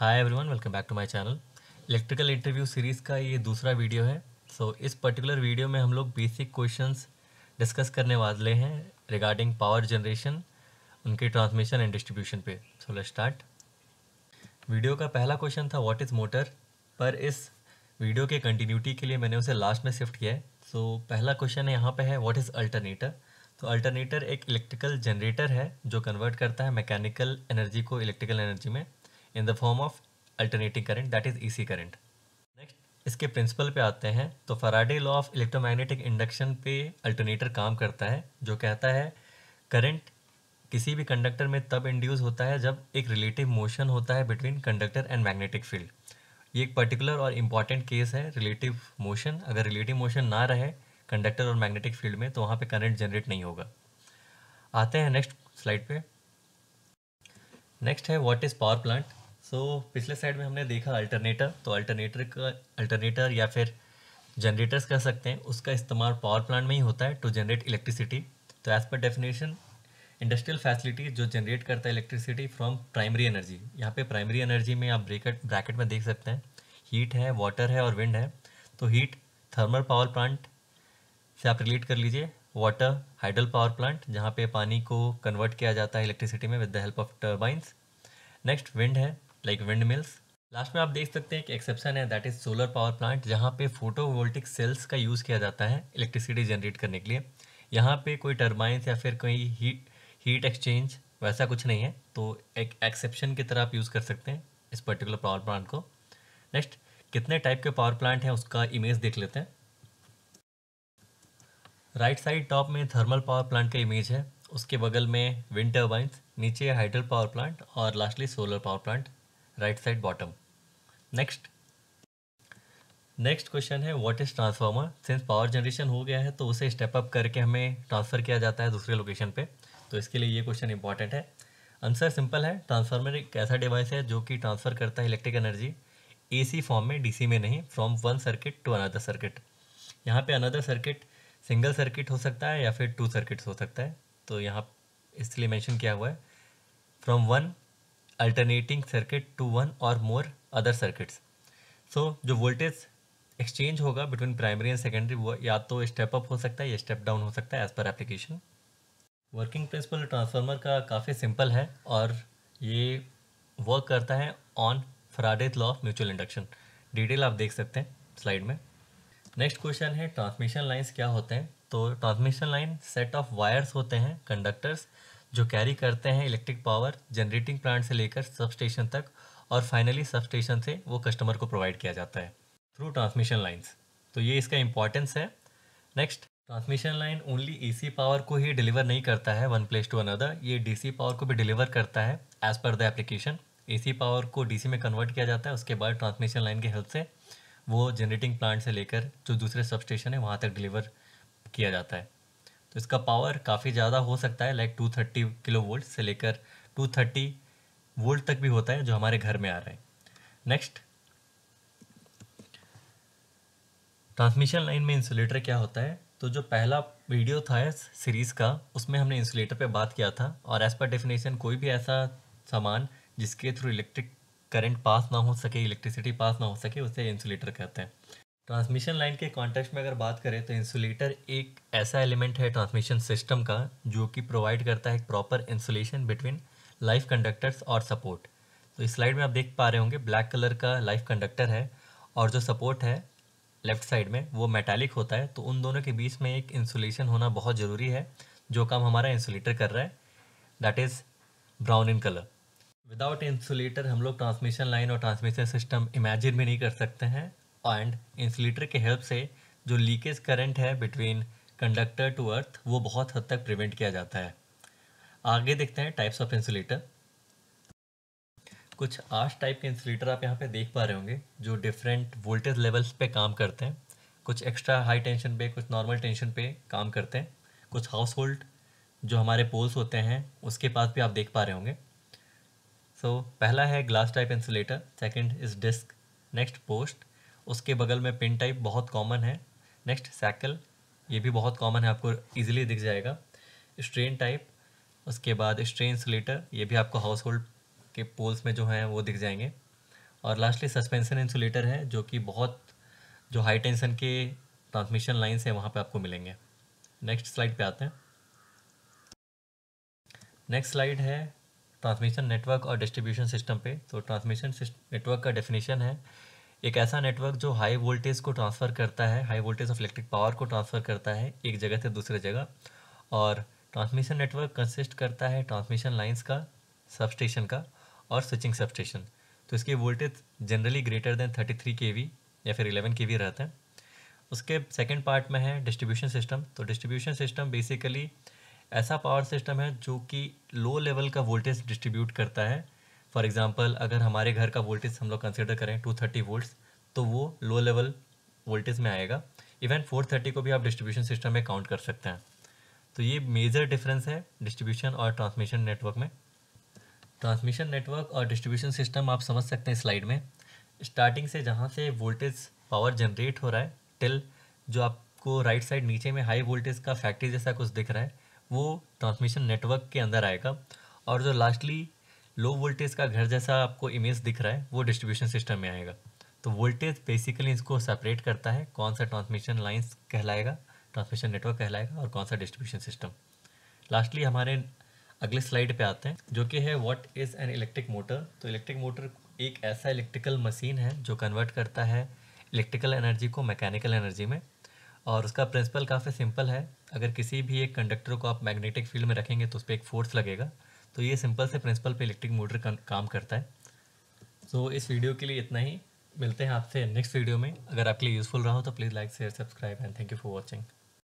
hi everyone welcome back to my channel electrical interview series का ये दूसरा video है सो so, इस पर्टिकुलर वीडियो में हम लोग बेसिक क्वेश्चंस डिस्कस करने वाले हैं रिगार्डिंग पावर जनरेशन उनके ट्रांसमिशन एंड डिस्ट्रीब्यूशन पे सो लेट स्टार्ट वीडियो का पहला क्वेश्चन था व्हाट इज़ मोटर पर इस वीडियो के कंटिन्यूटी के लिए मैंने उसे लास्ट में शिफ्ट किया है सो so, पहला क्वेश्चन यहाँ पर है वॉट इज़ अल्टरनेटर तो अल्टरनेटर एक इलेक्ट्रिकल जनरेटर है जो कन्वर्ट करता है मैकेनिकल एनर्जी को इलेक्ट्रिकल एनर्जी में in the form of alternating current that is AC current next इसके प्रिंसिपल पे आते हैं तो Faraday law of electromagnetic induction पे अल्टरनेटर काम करता है जो कहता है करंट किसी भी कंडक्टर में तब इंड्यूस होता है जब एक रिलेटिव मोशन होता है between conductor and magnetic field ये एक पर्टिकुलर और इम्पॉर्टेंट केस है रिलेटिव मोशन अगर रिलेटिव मोशन ना रहे कंडक्टर और मैग्नेटिक फील्ड में तो वहाँ पे करंट जनरेट नहीं होगा आते हैं नेक्स्ट स्लाइड पे नेक्स्ट है what is power plant so पिछले साइड में हमने देखा अल्टरनेटर तो अल्टरनेटर का अल्टरनेटर या फिर जनरेटर्स कह सकते हैं उसका इस्तेमाल पावर प्लांट में ही होता है टू जनरेट इलेक्ट्रिसिटी तो as per definition industrial facility जो जनरेट करता है इलेक्ट्रिसिटी फ्रॉम प्राइमरी एनर्जी यहाँ पे प्राइमरी एनर्जी में आप ब्रेकट ब्रैकेट में देख सकते हैं हीट है वाटर है और विंड है तो हीट थर्मल पावर प्लांट से आप रिलेट कर लीजिए वाटर हाइड्रल पावर प्लांट जहाँ पे पानी को कन्वर्ट किया जाता है इलेक्ट्रिसिटी में with the help of turbines next wind है लाइक विंड मिल्स लास्ट में आप देख सकते हैं एक एक्सेप्शन है that is solar power plant जहाँ पे फोटोवोल्टिक सेल्स का यूज़ किया जाता है इलेक्ट्रिसिटी जनरेट करने के लिए यहाँ पे कोई टर्बाइंस या फिर कोई हीट हीट एक्सचेंज वैसा कुछ नहीं है तो एक एक्सेप्शन की तरह आप यूज़ कर सकते हैं इस पर्टिकुलर पावर प्लांट को नेक्स्ट कितने टाइप के पावर प्लांट हैं उसका इमेज देख लेते हैं राइट साइड टॉप में थर्मल पावर प्लांट का इमेज है उसके बगल में विंड टर्बाइंस नीचे हाइड्रल पावर प्लांट और lastly solar power plant right side bottom next next question है what is transformer since power generation हो गया है तो उसे स्टेप अप करके हमें ट्रांसफ़र किया जाता है दूसरे लोकेशन पे तो इसके लिए ये क्वेश्चन इंपॉर्टेंट है आंसर सिंपल है ट्रांसफार्मर एक ऐसा डिवाइस है जो कि ट्रांसफ़र करता है इलेक्ट्रिक एनर्जी एसी फॉर्म में डीसी में नहीं from one circuit to another circuit यहाँ पे अनदर सर्किट सिंगल सर्किट हो सकता है या फिर टू सर्किट्स हो सकता है तो यहाँ इसलिए मेंशन किया हुआ है from one alternating circuit to one और मोर अदर सर्किट्स सो जो वोल्टेज एक्सचेंज होगा बिटवीन प्राइमरी एंड सेकेंडरी वो या तो स्टेप अप हो सकता है या स्टेप डाउन हो सकता है as per application working principle transformer का काफ़ी सिंपल है और ये वर्क करता है on Faraday's law of mutual induction detail आप देख सकते हैं स्लाइड में नेक्स्ट क्वेश्चन है ट्रांसमिशन लाइंस क्या होते हैं तो transmission line set of wires होते हैं कंडक्टर्स जो कैरी करते हैं इलेक्ट्रिक पावर जनरेटिंग प्लांट से लेकर सब स्टेशन तक और फाइनली सब स्टेशन से वो कस्टमर को प्रोवाइड किया जाता है थ्रू ट्रांसमिशन लाइन्स तो ये इसका इंपॉर्टेंस है next transmission line only C power को ही डिलीवर नहीं करता है वन प्लेस टू अनदर ये सी पावर को भी डिलीवर करता है as per the application C power को सी में कन्वर्ट किया जाता है उसके बाद ट्रांसमिशन लाइन की हेल्प से वो जनरेटिंग प्लांट से लेकर जो दूसरे सब स्टेशन है वहाँ तक डिलीवर किया जाता है तो इसका पावर काफ़ी ज़्यादा हो सकता है like two thirty kilovolt से लेकर टू थर्टी वोल्ट तक भी होता है जो हमारे घर में आ रहा है नेक्स्ट ट्रांसमिशन लाइन में इंसुलेटर क्या होता है तो जो पहला वीडियो था इस सीरीज़ का उसमें हमने इंसुलेटर पे बात किया था और एज पर डेफिनेशन कोई भी ऐसा सामान जिसके थ्रू इलेक्ट्रिक करंट पास ना हो सके इलेक्ट्रिसिटी पास ना हो सके उसे इंसुलेटर कहते हैं ट्रांसमिशन लाइन के कॉन्टेक्स्ट में अगर बात करें तो इंसुलेटर एक ऐसा एलिमेंट है ट्रांसमिशन सिस्टम का जो कि प्रोवाइड करता है proper insulation between live conductors और सपोर्ट तो इस स्लाइड में आप देख पा रहे होंगे ब्लैक कलर का लाइफ कंडक्टर है और जो सपोर्ट है लेफ्ट साइड में वो मेटालिक होता है तो उन दोनों के बीच में एक इंसुलेशन होना बहुत ज़रूरी है जो काम हमारा इंसुलेटर कर रहा है that is brown in colour without insulator हम लोग ट्रांसमिशन लाइन और ट्रांसमिशन सिस्टम इमेजिन भी नहीं कर सकते हैं एंड इंसुलेटर के हेल्प से जो लीकेज करंट है बिटवीन कंडक्टर टू अर्थ वो बहुत हद तक प्रिवेंट किया जाता है आगे देखते हैं टाइप्स ऑफ इंसुलेटर कुछ आठ टाइप के इंसुलेटर आप यहाँ पे देख पा रहे होंगे जो डिफरेंट वोल्टेज लेवल्स पे काम करते हैं कुछ एक्स्ट्रा हाई टेंशन पे कुछ नॉर्मल टेंशन पे काम करते हैं कुछ हाउस होल्ड जो हमारे पोल्स होते हैं उसके पास भी आप देख पा रहे होंगे सो पहला है glass type insulator second is disc next post उसके बगल में पिन टाइप बहुत कॉमन है नेक्स्ट सैकल ये भी बहुत कॉमन है आपको ईजिली दिख जाएगा स्ट्रेन टाइप उसके बाद स्ट्रेन इंसुलेटर ये भी आपको हाउस होल्ड के पोल्स में जो हैं वो दिख जाएंगे और लास्टली सस्पेंसन इंसुलेटर है जो कि बहुत जो हाई टेंशन के ट्रांसमिशन लाइन्स हैं वहाँ पे आपको मिलेंगे नेक्स्ट स्लाइड पे आते हैं नेक्स्ट स्लाइड है ट्रांसमिशन नेटवर्क और डिस्ट्रीब्यूशन सिस्टम पे तो ट्रांसमिशन नेटवर्क का डेफिनेशन है एक ऐसा नेटवर्क जो हाई वोल्टेज को ट्रांसफ़र करता है high voltage of electric power को ट्रांसफ़र करता है एक जगह से दूसरे जगह और ट्रांसमिशन नेटवर्क कंसिस्ट करता है ट्रांसमिशन लाइंस का सब स्टेशन का और स्विचिंग सब स्टेशन तो इसकी voltage generally greater than K V या फिर के वी रहता है उसके सेकेंड पार्ट में है डिस्ट्रीब्यूशन सिस्टम तो डिस्ट्रीब्यूशन सिस्टम बेसिकली ऐसा पावर सिस्टम है जो कि लो लेवल का वोल्टेज डिस्ट्रीब्यूट करता है फॉर एग्ज़ाम्पल अगर हमारे घर का वोल्टेज हम लोग कंसिडर करें टू थर्टी वोल्ट्स तो वो लो लेवल वोल्टेज में आएगा इवन फोर थर्टी को भी आप डिस्ट्रीब्यूशन सिस्टम में काउंट कर सकते हैं तो ये मेजर डिफरेंस है डिस्ट्रीब्यूशन और ट्रांसमिशन नेटवर्क में ट्रांसमिशन नेटवर्क और डिस्ट्रीब्यूशन सिस्टम आप समझ सकते हैं स्लाइड में स्टार्टिंग से जहाँ से वोल्टेज पावर जनरेट हो रहा है टिल जो आपको राइट साइड नीचे में हाई वोल्टेज का फैक्ट्री जैसा कुछ दिख रहा है वो ट्रांसमिशन नेटवर्क के अंदर आएगा और जो लास्टली लो वोल्टेज का घर जैसा आपको इमेज दिख रहा है वो डिस्ट्रीब्यूशन सिस्टम में आएगा तो वोल्टेज बेसिकली इसको सेपरेट करता है कौन सा ट्रांसमिशन लाइन्स कहलाएगा ट्रांसमिशन नेटवर्क कहलाएगा और कौन सा डिस्ट्रीब्यूशन सिस्टम लास्टली हमारे अगले स्लाइड पे आते हैं जो कि है what is an electric motor तो इलेक्ट्रिक मोटर एक ऐसा इलेक्ट्रिकल मशीन है जो कन्वर्ट करता है इलेक्ट्रिकल एनर्जी को मैकेनिकल एनर्जी में और उसका प्रिंसिपल काफ़ी सिंपल है अगर किसी भी एक कंडक्टर को आप मैग्नेटिक फील्ड में रखेंगे तो उस पर एक फोर्स लगेगा तो ये सिंपल से प्रिंसिपल पे इलेक्ट्रिक मोटर काम करता है सो so, इस वीडियो के लिए इतना ही मिलते हैं आपसे नेक्स्ट वीडियो में अगर आपके लिए यूज़फुल रहा हो तो please like share subscribe and thank you for watching